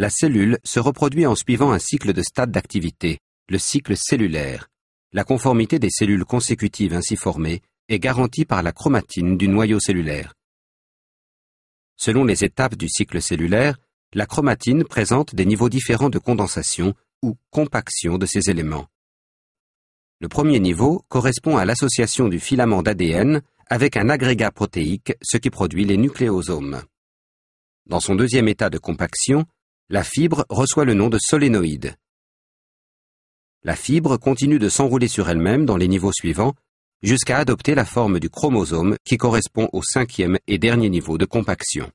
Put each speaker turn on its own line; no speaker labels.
La cellule se reproduit en suivant un cycle de stades d'activité, le cycle cellulaire. La conformité des cellules consécutives ainsi formées est garantie par la chromatine du noyau cellulaire. Selon les étapes du cycle cellulaire, la chromatine présente des niveaux différents de condensation ou compaction de ces éléments. Le premier niveau correspond à l'association du filament d'ADN avec un agrégat protéique, ce qui produit les nucléosomes. Dans son deuxième état de compaction, la fibre reçoit le nom de solénoïde. La fibre continue de s'enrouler sur elle-même dans les niveaux suivants jusqu'à adopter la forme du chromosome qui correspond au cinquième et dernier niveau de compaction.